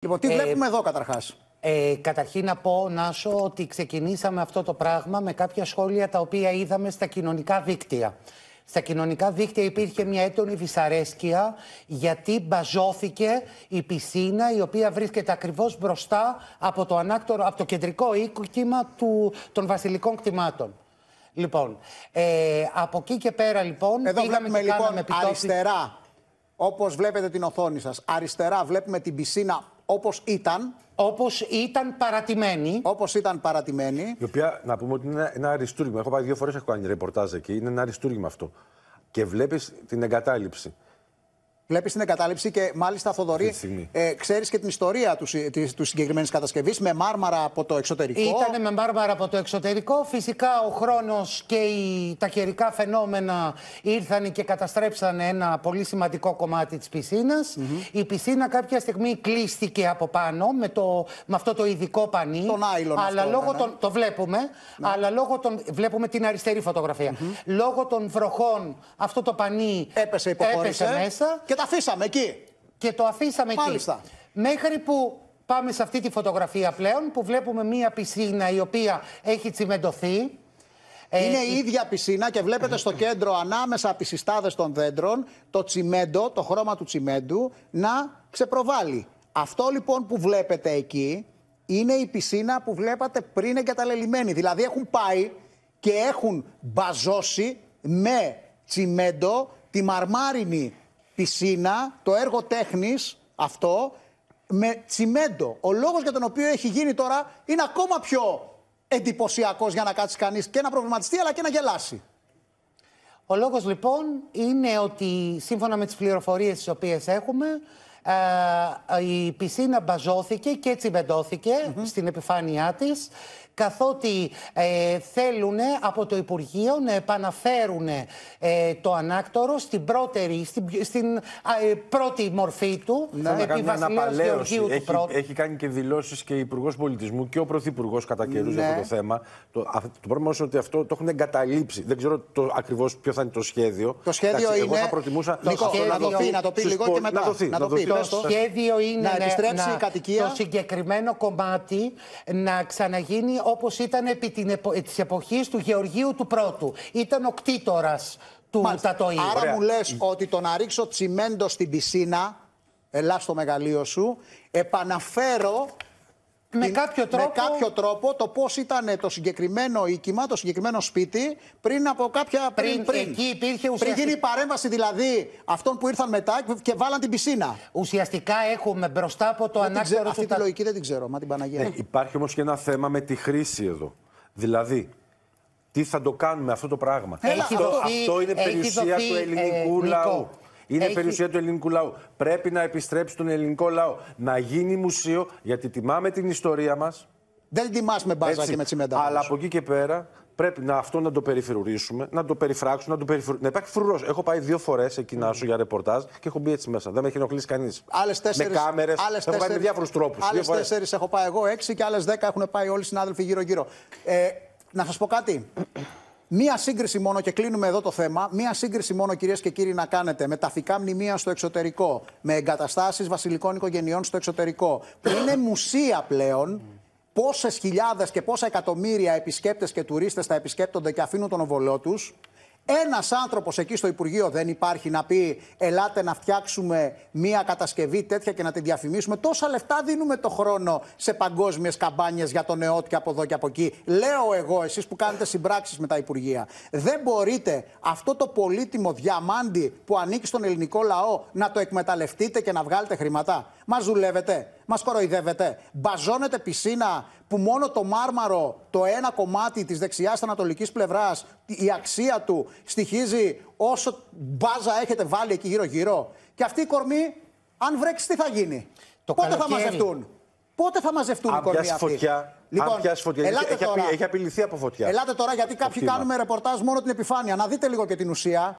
Λοιπόν, τι ε, βλέπουμε εδώ καταρχάς. Ε, καταρχήν να πω, Νάσο, ότι ξεκινήσαμε αυτό το πράγμα με κάποια σχόλια τα οποία είδαμε στα κοινωνικά δίκτυα. Στα κοινωνικά δίκτυα υπήρχε μια έντονη δυσαρέσκεια γιατί μπαζώθηκε η πισίνα η οποία βρίσκεται ακριβώς μπροστά από το, ανάκτορο, από κεντρικό οίκημα του, των βασιλικών κτημάτων. Λοιπόν, ε, από εκεί και πέρα λοιπόν... Εδώ βλέπουμε λοιπόν αριστερά, όπως βλέπετε την οθόνη σας, αριστερά βλέπουμε την πισίνα όπως ήταν. Όπως ήταν παρατημένη. Όπως ήταν παρατημένη. Η οποία να πούμε ότι είναι ένα αριστούργημα. Έχω πάει δύο φορές έχω κάνει ρεπορτάζ εκεί. Είναι ένα αριστούργημα αυτό. Και βλέπεις την εγκατάλειψη. Βλέπεις την εγκατάλειψη και μάλιστα Θοδωρή, ε, ξέρεις και την ιστορία τους, ε, της, του συγκεκριμένης κατασκευής με μάρμαρα από το εξωτερικό. Ήταν με μάρμαρα από το εξωτερικό. Φυσικά ο χρόνος και τα καιρικά φαινόμενα ήρθαν και καταστρέψαν ένα πολύ σημαντικό κομμάτι της πισινα mm-hmm. Η πισίνα κάποια στιγμή κλείστηκε από πάνω με, το, με αυτό το ειδικό πανί. Τον άιλον. Αλλά αυτό, λόγω ναι. το βλέπουμε. Ναι. Αλλά λόγω των, βλέπουμε την αριστερή φωτογραφία. Mm-hmm. Λόγω των βροχών αυτό το πανί έπεσε, έπεσε μέσα τα αφήσαμε εκεί. Και το αφήσαμε Μάλιστα. εκεί. Μέχρι που πάμε σε αυτή τη φωτογραφία πλέον που βλέπουμε μία πισίνα η οποία έχει τσιμεντωθεί. Ε, είναι η ίδια πισίνα και βλέπετε στο κέντρο ανάμεσα από τις συστάδες των δέντρων το τσιμέντο, το χρώμα του τσιμέντου να ξεπροβάλλει. Αυτό λοιπόν που βλέπετε εκεί είναι η πισίνα που βλέπατε πριν εγκαταλελειμμένη. Δηλαδή έχουν πάει και έχουν μπαζώσει με τσιμέντο τη μαρμάρινη πισίνα, το έργο τέχνης αυτό με τσιμέντο. Ο λόγος για τον οποίο έχει γίνει τώρα είναι ακόμα πιο εντυπωσιακός για να κάτσει κανείς και να προβληματιστεί αλλά και να γελάσει. Ο λόγος λοιπόν είναι ότι σύμφωνα με τις πληροφορίες τις οποίες έχουμε ε, η πισίνα μπαζώθηκε και τσιμεντώθηκε στην επιφάνειά της καθότι ε, θέλουν από το Υπουργείο να επαναφέρουν ε, το ανάκτορο στην, στην, στην ε, πρώτη μορφή του, ναι, να, επί Βασιλέως έχει, του πρώτου. Έχει κάνει και δηλώσεις και ο Υπουργός Πολιτισμού και ο Πρωθυπουργός κατά για αυτό το ναι. θέμα. Το, το πρόβλημα είναι ότι αυτό το έχουν εγκαταλείψει. Δεν ξέρω το, ακριβώς ποιο θα είναι το σχέδιο. Το σχέδιο είναι... Εγώ θα προτιμούσα... να το πει, να το πει λίγο και μετά. Να το το σχέδιο είναι να ναι, επιστρέψει η κατοικία. Το συγκεκριμένο κομμάτι να ξαναγίνει όπως ήταν επί της εποχής του Γεωργίου του Πρώτου. Ήταν ο κτήτορας του Τατοίου. Άρα μου λες ότι το να ρίξω τσιμέντο στην πισίνα, ελά στο μεγαλείο σου, επαναφέρω με, κάποιο τρόπο... με κάποιο τρόπο το πώς ήταν το συγκεκριμένο οίκημα, το συγκεκριμένο σπίτι πριν από κάποια. Πριν, πριν, γίνει η παρέμβαση δηλαδή αυτών που ήρθαν μετά και βάλαν την πισίνα. Ουσιαστικά έχουμε μπροστά από το ανάγκη. Αυτή τα... τη λογική δεν την ξέρω, μα την Παναγία. Ε, υπάρχει όμως και ένα θέμα με τη χρήση εδώ. Δηλαδή, τι θα το κάνουμε αυτό το πράγμα. αυτό, δοθεί, αυτό είναι περιουσία του ε, ελληνικού λαού. Είναι Έχει... περιουσία του ελληνικού λαού. Πρέπει να επιστρέψει τον ελληνικό λαό. Να γίνει μουσείο, γιατί τιμάμε την ιστορία μας. Δεν τιμάμε με μπάζα Έτσι, και με τσιμέντα. Αλλά από εκεί και πέρα πρέπει να αυτό να το περιφρουρήσουμε, να το περιφράξουμε, να, το περιφρουρήσουμε. να υπάρχει φρουρός. Έχω πάει δύο φορές εκεί να σου για ρεπορτάζ και έχω μπει έτσι μέσα. Δεν με έχει ενοχλήσει κανείς. Με κάμερε. Έχω πάει με διάφορους τρόπους. Άλλες τέσσερις έχω πάει εγώ, έξι και άλλες δέκα έχουν πάει όλοι οι συνάδελφοι γύρω-γύρω. Ε, να σας πω κάτι. Μία σύγκριση μόνο και κλείνουμε εδώ το θέμα. Μία σύγκριση μόνο, κυρίες και κύριοι, να κάνετε με ταφικά μνημεία στο εξωτερικό, με εγκαταστάσεις βασιλικών οικογενειών στο εξωτερικό, που είναι μουσεία πλέον. Πόσες χιλιάδες και πόσα εκατομμύρια επισκέπτες και τουρίστες τα επισκέπτονται και αφήνουν τον οβολό τους. Ένας άνθρωπος εκεί στο Υπουργείο δεν υπάρχει να πει: Ελάτε να φτιάξουμε μία κατασκευή τέτοια και να τη διαφημίσουμε. Τόσα λεφτά δίνουμε το χρόνο σε παγκόσμιες καμπάνιες για το ΕΟΤ και από εδώ και από εκεί. Λέω εγώ, εσείς που κάνετε συμπράξεις με τα Υπουργεία. Δεν μπορείτε αυτό το πολύτιμο διαμάντι που ανήκει στον ελληνικό λαό να το εκμεταλλευτείτε και να βγάλετε χρήματα. Μας δουλεύετε. Μας κοροϊδεύετε. Μπαζώνετε πισίνα που μόνο το μάρμαρο, το ένα κομμάτι της δεξιάς ανατολικής πλευράς, η αξία του στοιχίζει όσο μπάζα έχετε βάλει εκεί γύρω-γύρω. Και αυτή η κορμή, αν βρέξει, τι θα γίνει. Το Πότε καλοκαίρι. θα μαζευτούν. Πότε θα μαζευτούν οι κορμοί αυτοί. Φωτιά, λοιπόν, αν φωτιά, έχει, τώρα, απειληθεί από φωτιά. Ελάτε τώρα, γιατί κάποιοι κάνουμε ρεπορτάζ μόνο την επιφάνεια. Να δείτε λίγο και την ουσία.